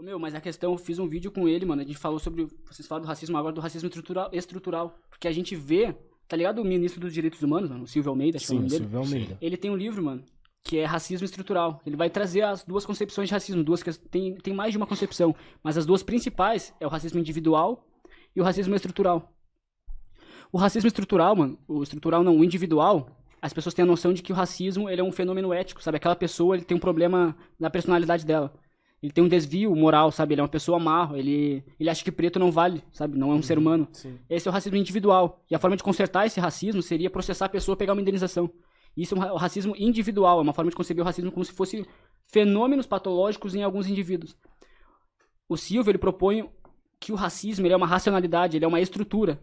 Ô, meu, mas a questão, eu fiz um vídeo com ele, mano. A gente falou sobre. Vocês falaram do racismo agora, do racismo estrutural. estrutural porque a gente vê, tá ligado? O ministro dos Direitos Humanos, mano, o Silvio Almeida, acho Sim, que é o nome Silvio dele. Almeida. Ele tem um livro, mano, que é racismo estrutural. Ele vai trazer as duas concepções de racismo. Duas que tem, tem mais de uma concepção. Mas as duas principais é o racismo individual e o racismo estrutural. O racismo estrutural, mano, o estrutural não, o individual, as pessoas têm a noção de que o racismo ele é um fenômeno ético, sabe? Aquela pessoa ele tem um problema na personalidade dela ele tem um desvio moral, sabe? Ele é uma pessoa má, ele, ele acha que preto não vale, sabe? Não é um uhum, ser humano. Sim. Esse é o racismo individual. E a forma de consertar esse racismo seria processar a pessoa e pegar uma indenização. Isso é um racismo individual, é uma forma de conceber o racismo como se fosse fenômenos patológicos em alguns indivíduos. O Silvio, ele propõe que o racismo é uma racionalidade, ele é uma estrutura.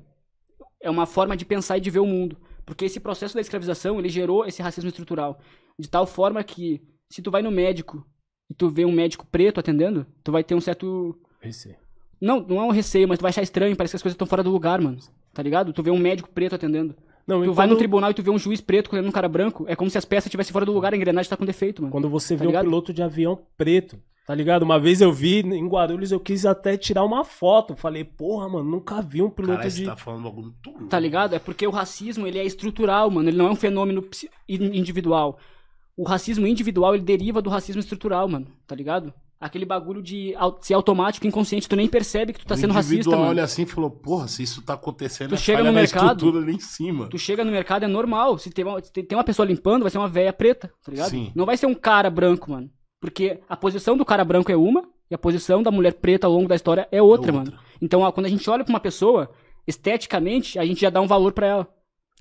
É uma forma de pensar e de ver o mundo. Porque esse processo da escravização, ele gerou esse racismo estrutural. De tal forma que, se tu vai no médico e tu vê um médico preto atendendo, tu vai ter um certo. Receio. Não, não é um receio, mas tu vai achar estranho, parece que as coisas estão fora do lugar, mano. Tá ligado? Tu vê um médico preto atendendo. Não, tu vai no tribunal e tu vê um juiz preto colhendo um cara branco, é como se as peças estivessem fora do lugar, a engrenagem tá com defeito, mano. Quando você tá vê ligado? um piloto de avião preto, tá ligado? Uma vez eu vi em Guarulhos, eu quis até tirar uma foto. Falei, porra, mano, nunca vi um piloto Caralho, de. Você tá falando bagulho tudo. Tá ligado? É porque o racismo, ele é estrutural, mano. Ele não é um fenômeno individual o racismo individual ele deriva do racismo estrutural, mano, tá ligado? Aquele bagulho de ser automático, inconsciente, tu nem percebe que tu tá o sendo racista, mano. olha assim e falou, porra, se isso tá acontecendo, tu chega no é mercado, ali em cima. Tu chega no mercado, é normal. Se tem uma, se tem uma pessoa limpando, vai ser uma velha preta, tá ligado? Sim. Não vai ser um cara branco, mano. Porque a posição do cara branco é uma, e a posição da mulher preta ao longo da história é outra, é outra. mano. Então, quando a gente olha pra uma pessoa, esteticamente, a gente já dá um valor para ela.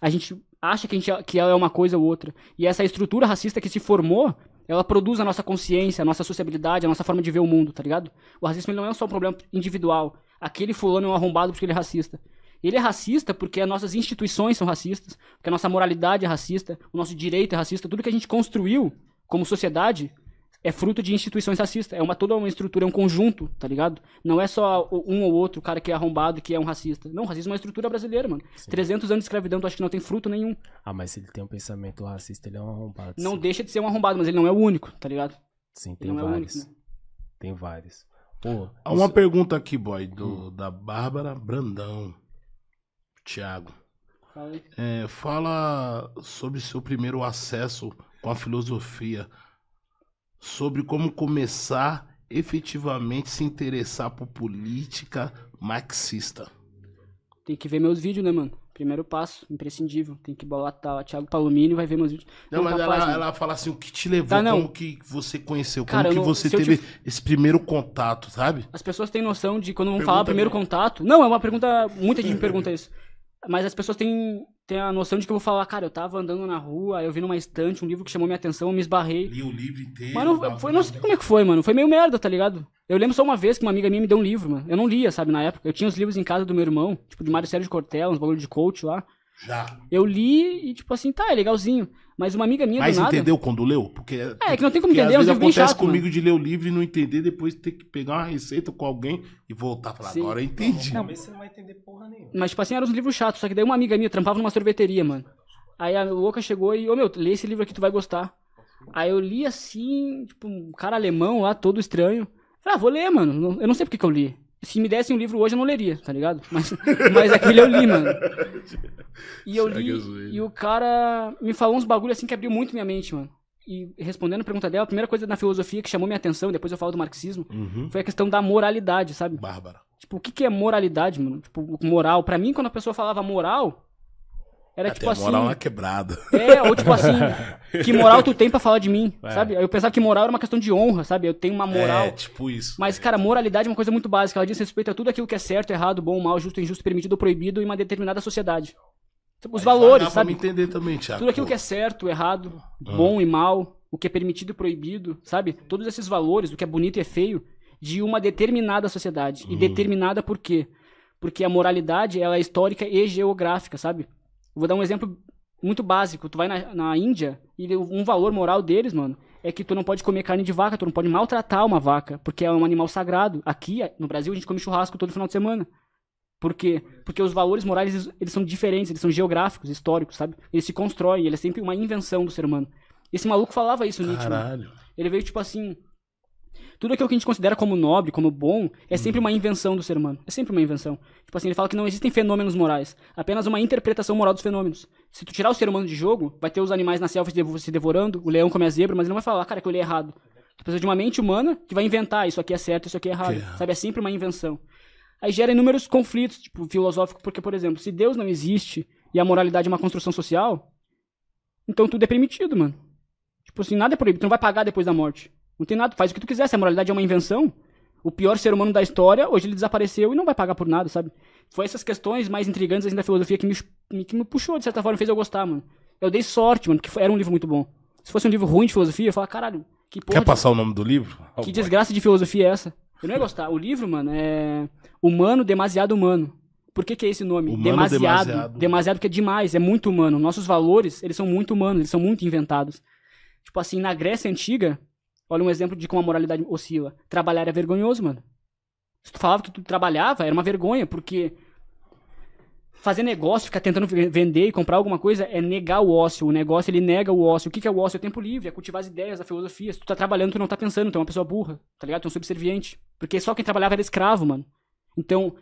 A gente acha que, a gente, que ela é uma coisa ou outra. E essa estrutura racista que se formou, ela produz a nossa consciência, a nossa sociabilidade, a nossa forma de ver o mundo, tá ligado? O racismo não é só um problema individual. Aquele fulano é um arrombado porque ele é racista. Ele é racista porque as nossas instituições são racistas, porque a nossa moralidade é racista, o nosso direito é racista, tudo que a gente construiu como sociedade é fruto de instituições racistas. É uma toda uma estrutura, é um conjunto, tá ligado? Não é só um ou outro cara que é arrombado que é um racista. Não, racismo é uma estrutura brasileira, mano. Sim. 300 anos de escravidão, tu acha que não tem fruto nenhum. Ah, mas se ele tem um pensamento racista, ele é um arrombado. Não sim. deixa de ser um arrombado, mas ele não é o único, tá ligado? Sim, tem é vários. É único, né? Tem vários. Pô, Há uma pergunta aqui, boy, do, hum. da Bárbara Brandão. Tiago. Fala, é, fala sobre seu primeiro acesso com a filosofia sobre como começar efetivamente se interessar por política marxista. Tem que ver meus vídeos, né, mano? Primeiro passo, imprescindível. Tem que bolar tá, Thiago Palomini, vai ver meus vídeos. Não, mas ela, ela fala assim, o que te levou, tá, não. como que você conheceu, Cara, como que não, você teve te... esse primeiro contato, sabe? As pessoas têm noção de quando vão pergunta falar primeiro contato. Não, é uma pergunta, muita gente pergunta isso. Mas as pessoas têm, têm a noção de que eu vou falar, cara, eu tava andando na rua, eu vi numa estante um livro que chamou minha atenção, eu me esbarrei. Li o livro inteiro. Mano, foi, não sei como é que foi, mano. Foi meio merda, tá ligado? Eu lembro só uma vez que uma amiga minha me deu um livro, mano. Eu não lia, sabe, na época. Eu tinha os livros em casa do meu irmão, tipo de Mário Sérgio Cortella, uns bagulho de coach lá. Já. Eu li e, tipo assim, tá, é legalzinho. Mas uma amiga minha. Mas do nada... entendeu quando leu? Porque. É, que não tem como entender, é mas chato. acontece comigo mano. de ler o livro e não entender, depois ter que pegar uma receita com alguém e voltar pra lá. Sim. Agora eu entendi. Não, mas você não vai entender porra nenhuma. Mas, tipo assim, era um livro chato, só que daí uma amiga minha trampava numa sorveteria, mano. Aí a louca chegou e, ô oh, meu, lê esse livro aqui, tu vai gostar. Aí eu li assim, tipo, um cara alemão lá, todo estranho. Falei, ah, vou ler, mano. Eu não sei porque que eu li se me dessem um livro hoje, eu não leria, tá ligado? Mas, mas aquele eu li, mano. E eu li, e o cara me falou uns bagulho assim que abriu muito minha mente, mano. E respondendo a pergunta dela, a primeira coisa na filosofia que chamou minha atenção, depois eu falo do marxismo, uhum. foi a questão da moralidade, sabe? Bárbara. Tipo, o que, que é moralidade, mano? Tipo, moral. para mim, quando a pessoa falava moral, era tipo assim, é, tipo assim. moral na quebrada. É, ou tipo assim, que moral tu tem pra falar de mim, é. sabe? Eu pensava que moral era uma questão de honra, sabe? Eu tenho uma moral. É, tipo isso. Mas, cara, moralidade é uma coisa muito básica. Ela diz respeito a tudo aquilo que é certo, errado, bom, mal, justo, injusto, permitido, proibido em uma determinada sociedade. Os Aí valores, sabe? Pra entender também, Thiago. Tudo aquilo que é certo, errado, hum. bom e mal, o que é permitido e proibido, sabe? Todos esses valores, o que é bonito e é feio, de uma determinada sociedade. Hum. E determinada por quê? Porque a moralidade, ela é histórica e geográfica, sabe? Vou dar um exemplo muito básico. Tu vai na, na Índia e um valor moral deles, mano, é que tu não pode comer carne de vaca, tu não pode maltratar uma vaca, porque é um animal sagrado. Aqui, no Brasil, a gente come churrasco todo final de semana. Por quê? Porque os valores morais, eles, são diferentes, eles são geográficos, históricos, sabe? Eles se constroem, ele é sempre uma invenção do ser humano. Esse maluco falava isso, Nietzsche. Caralho. Ele veio tipo assim, tudo aquilo que a gente considera como nobre, como bom, é sempre uma invenção do ser humano. É sempre uma invenção. Tipo assim, ele fala que não existem fenômenos morais, apenas uma interpretação moral dos fenômenos. Se tu tirar o ser humano de jogo, vai ter os animais na selva se devorando, o leão come a zebra, mas ele não vai falar, ah, cara, que eu li é errado. Tu precisa de uma mente humana que vai inventar ah, isso aqui é certo, isso aqui é errado. Yeah. Sabe, é sempre uma invenção. Aí gera inúmeros conflitos, tipo, filosóficos, porque, por exemplo, se Deus não existe e a moralidade é uma construção social, então tudo é permitido, mano. Tipo assim, nada é proibido, tu não vai pagar depois da morte. Não tem nada, faz o que tu quiser, se a moralidade é uma invenção, o pior ser humano da história, hoje ele desapareceu e não vai pagar por nada, sabe? Foi essas questões mais intrigantes assim, da filosofia que me, que me puxou, de certa forma, fez eu gostar, mano. Eu dei sorte, mano, que era um livro muito bom. Se fosse um livro ruim de filosofia, eu falava, caralho, que porra. Quer de... passar o nome do livro? Oh, que boy. desgraça de filosofia é essa? Eu não ia gostar. O livro, mano, é Humano, Demasiado Humano. Por que, que é esse nome? Humano, demasiado. Demasiado, demasiado que é demais, é muito humano. Nossos valores, eles são muito humanos, eles são muito inventados. Tipo assim, na Grécia Antiga, Olha um exemplo de como a moralidade oscila. Trabalhar era é vergonhoso, mano. Se tu falava que tu trabalhava, era uma vergonha, porque fazer negócio, ficar tentando vender e comprar alguma coisa é negar o ócio. O negócio, ele nega o ócio. O que, que é o ócio? É o tempo livre, é cultivar as ideias, a filosofia. Se tu tá trabalhando, tu não tá pensando, tu é uma pessoa burra, tá ligado? Tu é um subserviente. Porque só quem trabalhava era escravo, mano. Então,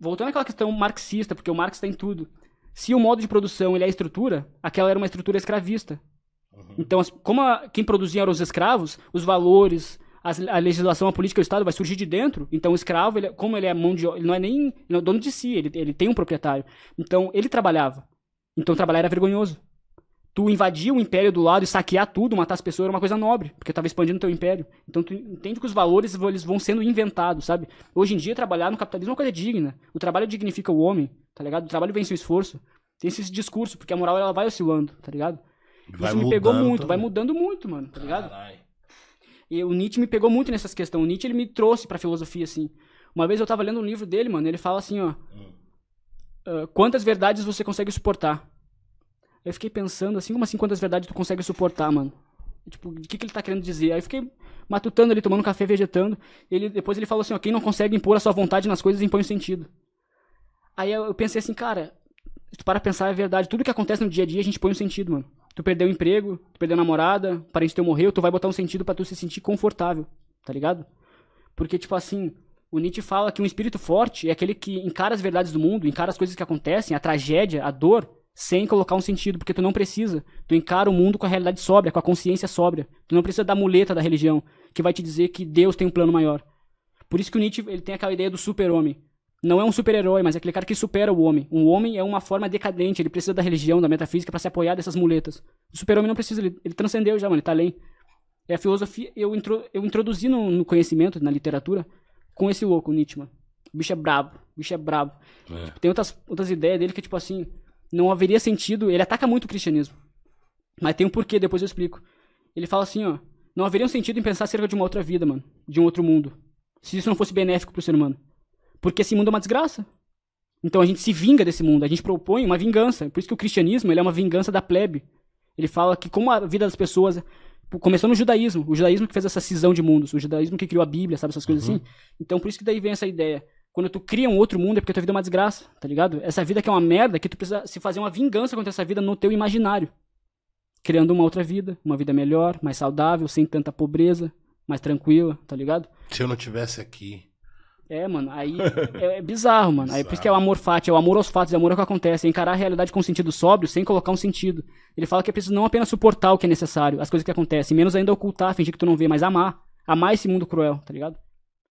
voltando àquela questão marxista, porque o Marx tá em tudo. Se o modo de produção ele é estrutura, aquela era uma estrutura escravista. Uhum. Então, como a, quem produzia eram os escravos, os valores, a, a, legislação, a política, o Estado vai surgir de dentro. Então, o escravo, ele, é, como ele é mão de ele não é nem ele não é dono de si, ele, ele tem um proprietário. Então, ele trabalhava. Então, trabalhar era vergonhoso. Tu invadir o império do lado e saquear tudo, matar as pessoas, era uma coisa nobre, porque estava expandindo o teu império. Então, tu entende que os valores eles vão sendo inventados, sabe? Hoje em dia, trabalhar no capitalismo é uma coisa digna. O trabalho dignifica o homem, tá ligado? O trabalho vence o esforço. Tem esse discurso, porque a moral ela vai oscilando, tá ligado? Vai Isso me pegou muito, vai mudando muito, mano, tá ligado? E o Nietzsche me pegou muito nessas questões. O Nietzsche, ele me trouxe pra filosofia, assim. Uma vez eu tava lendo um livro dele, mano, ele fala assim, ó... Hum. Ah, quantas verdades você consegue suportar? Eu fiquei pensando, assim, como assim quantas verdades tu consegue suportar, mano? Tipo, de que, que ele tá querendo dizer? Aí eu fiquei matutando ali, tomando café, vegetando. Ele, depois ele falou assim, ó, quem não consegue impor a sua vontade nas coisas, impõe o sentido. Aí eu pensei assim, cara, se tu para pensar, é verdade. Tudo que acontece no dia a dia, a gente põe um sentido, mano tu perdeu o emprego, tu perdeu a namorada, parente teu morreu, tu vai botar um sentido para tu se sentir confortável, tá ligado? Porque, tipo assim, o Nietzsche fala que um espírito forte é aquele que encara as verdades do mundo, encara as coisas que acontecem, a tragédia, a dor, sem colocar um sentido, porque tu não precisa. Tu encara o mundo com a realidade sóbria, com a consciência sóbria. Tu não precisa da muleta da religião, que vai te dizer que Deus tem um plano maior. Por isso que o Nietzsche ele tem aquela ideia do super-homem não é um super-herói, mas é aquele cara que supera o homem. Um homem é uma forma decadente, ele precisa da religião, da metafísica para se apoiar dessas muletas. O super-homem não precisa, ele, ele, transcendeu já, mano, ele tá além. É a filosofia, eu, intro, eu introduzi no, no, conhecimento, na literatura, com esse louco, Nietzsche, mano. O bicho é brabo, o bicho é brabo. É. Tipo, tem outras, outras ideias dele que, tipo assim, não haveria sentido, ele ataca muito o cristianismo. Mas tem um porquê, depois eu explico. Ele fala assim, ó, não haveria um sentido em pensar acerca de uma outra vida, mano, de um outro mundo, se isso não fosse benéfico pro ser humano. Porque esse mundo é uma desgraça. Então a gente se vinga desse mundo, a gente propõe uma vingança. Por isso que o cristianismo ele é uma vingança da plebe. Ele fala que como a vida das pessoas começou no judaísmo, o judaísmo que fez essa cisão de mundos, o judaísmo que criou a Bíblia, sabe essas coisas uhum. assim. Então por isso que daí vem essa ideia. Quando tu cria um outro mundo é porque tua vida é uma desgraça, tá ligado? Essa vida que é uma merda, que tu precisa se fazer uma vingança contra essa vida no teu imaginário, criando uma outra vida, uma vida melhor, mais saudável, sem tanta pobreza, mais tranquila, tá ligado? Se eu não tivesse aqui, é, mano, aí é, é bizarro, mano. Aí é por isso que é o amor fati, é o amor aos fatos, é o amor ao que acontece, é encarar a realidade com sentido sóbrio, sem colocar um sentido. Ele fala que é preciso não apenas suportar o que é necessário, as coisas que acontecem, menos ainda ocultar, fingir que tu não vê, mas amar. Amar esse mundo cruel, tá ligado?